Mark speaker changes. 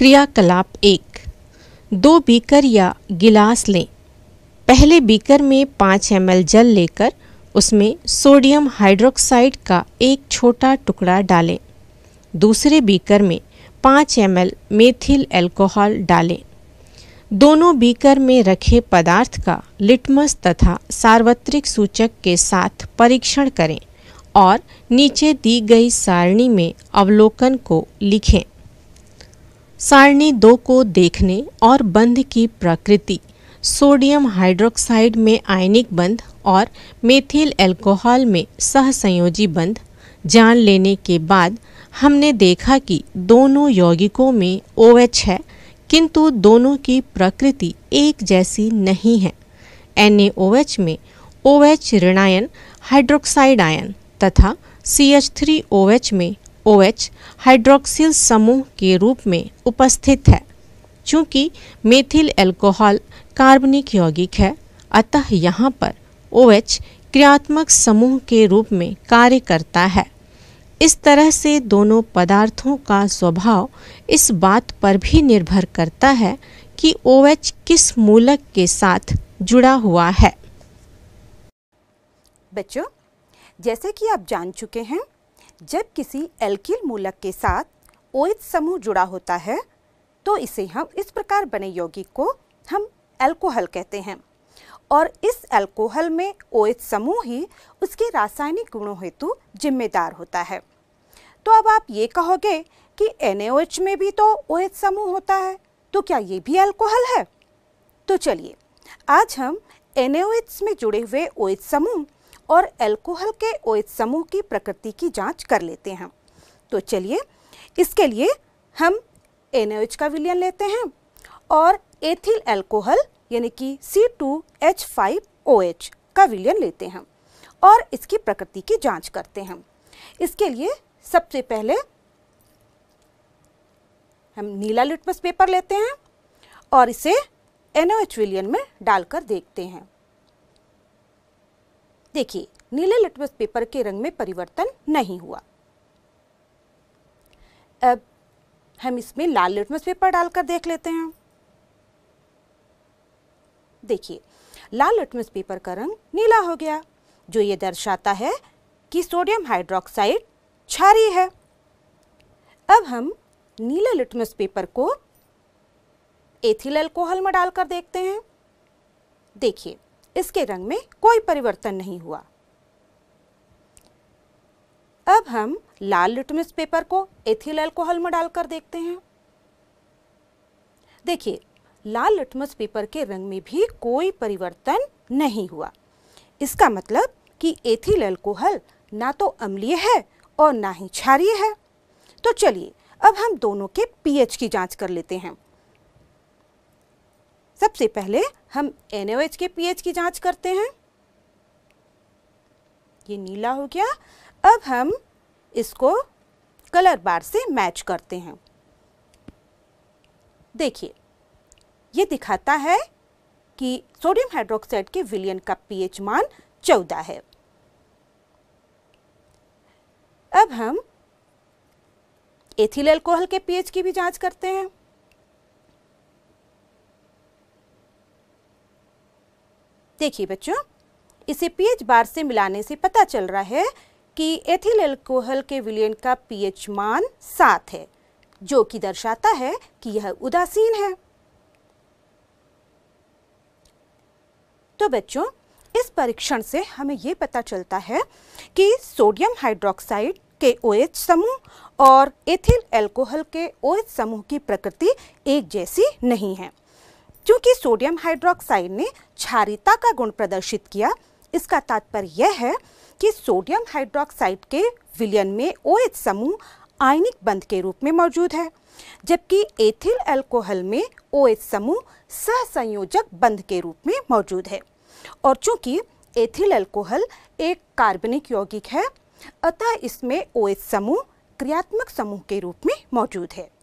Speaker 1: क्रियाकलाप एक दो बीकर या गिलास लें पहले बीकर में पाँच एम जल लेकर उसमें सोडियम हाइड्रोक्साइड का एक छोटा टुकड़ा डालें दूसरे बीकर में पाँच एम मेथिल अल्कोहल डालें दोनों बीकर में रखे पदार्थ का लिटमस तथा सार्वत्रिक सूचक के साथ परीक्षण करें और नीचे दी गई सारणी में अवलोकन को लिखें सारणी दो को देखने और बंध की प्रकृति सोडियम हाइड्रोक्साइड में आयनिक बंध और मेथिल एल्कोहल में सहसंयोजी बंध जान लेने के बाद हमने देखा कि दोनों यौगिकों में ओ OH है किंतु दोनों की प्रकृति एक जैसी नहीं है NaOH में OH ऋणायन हाइड्रोक्साइड आयन तथा CH3OH में ओएच हाइड्रोक्सिल समूह के रूप में उपस्थित है चूँकि मेथिल एल्कोहल कार्बनिक यौगिक है अतः यहाँ पर ओएच क्रियात्मक समूह के रूप में कार्य करता है इस तरह से दोनों पदार्थों का स्वभाव इस बात पर भी निर्भर करता है कि ओएच किस मूलक के साथ जुड़ा हुआ है
Speaker 2: बच्चों जैसे कि आप जान चुके हैं जब किसी एल्किल मूलक के साथ ओएच समूह जुड़ा होता है तो इसे हम इस प्रकार बने यौगिक को हम एल्कोहल कहते हैं और इस एल्कोहल में ओएच समूह ही उसके रासायनिक गुणों हेतु जिम्मेदार होता है तो अब आप ये कहोगे कि एन में भी तो OH समूह होता है तो क्या ये भी एल्कोहल है तो चलिए आज हम एन में जुड़े हुए OH समूह और एल्कोहल के ओएच समूह की प्रकृति की जांच कर लेते हैं तो चलिए इसके लिए हम एन का विलयन लेते हैं और एथिल एल्कोहल यानी कि C two H five O H का विलयन लेते हैं और इसकी प्रकृति की जांच करते हैं इसके लिए सबसे पहले हम नीला लिटमस पेपर लेते हैं और इसे एच विलियन में डालकर देखते हैं देखिए नीले लिटमस पेपर के रंग में परिवर्तन नहीं हुआ अब हम इसमें लाल लिटमस पेपर डालकर देख लेते हैं देखिए लाल लिटमस पेपर का रंग नीला हो गया जो ये दर्शाता है कि सोडियम हाइड्रोक्साइड क्षारी है अब हम नीले लिटमस पेपर को एथिल अल्कोहल में डालकर देखते हैं देखिए इसके रंग में कोई परिवर्तन नहीं हुआ अब हम लाल लिटमस पेपर को एथिल अल्कोहल में डालकर देखते हैं देखिए लाल लिटमस पेपर के रंग में भी कोई परिवर्तन नहीं हुआ इसका मतलब कि एथिल अल्कोहल ना तो अम्लीय है और ना ही क्षारीय है तो चलिए अब हम दोनों के पीएच की जांच कर लेते हैं सबसे पहले हम एन के पीएच की जांच करते हैं ये नीला हो गया अब हम इसको कलर बार से मैच करते हैं देखिए ये दिखाता है कि सोडियम हाइड्रोक्साइड के विलियन का पीएच मान 14 है अब हम एथिल एल्कोहल के पीएच की भी जांच करते हैं देखिए बच्चों इसे पीएच बार से मिलाने से पता चल रहा है कि एथिल एल्कोहल के विलयन का पीएच मान सात है जो कि दर्शाता है कि यह उदासीन है तो बच्चों इस परीक्षण से हमें यह पता चलता है कि सोडियम हाइड्रोक्साइड के OH समूह और एथिल एल्कोहल के OH समूह की प्रकृति एक जैसी नहीं है क्योंकि सोडियम हाइड्रोक्साइड ने क्षारिता का गुण प्रदर्शित किया इसका तात्पर्य यह है कि सोडियम हाइड्रोक्साइड के विलयन में ओ एच समूह आयनिक बंध के रूप में मौजूद है जबकि एथिल अल्कोहल में ओ समूह सहसंयोजक बंध के रूप में मौजूद है और चूंकि एथिल अल्कोहल एक कार्बनिक यौगिक है अतः इसमें ओ समूह क्रियात्मक समूह के रूप में मौजूद है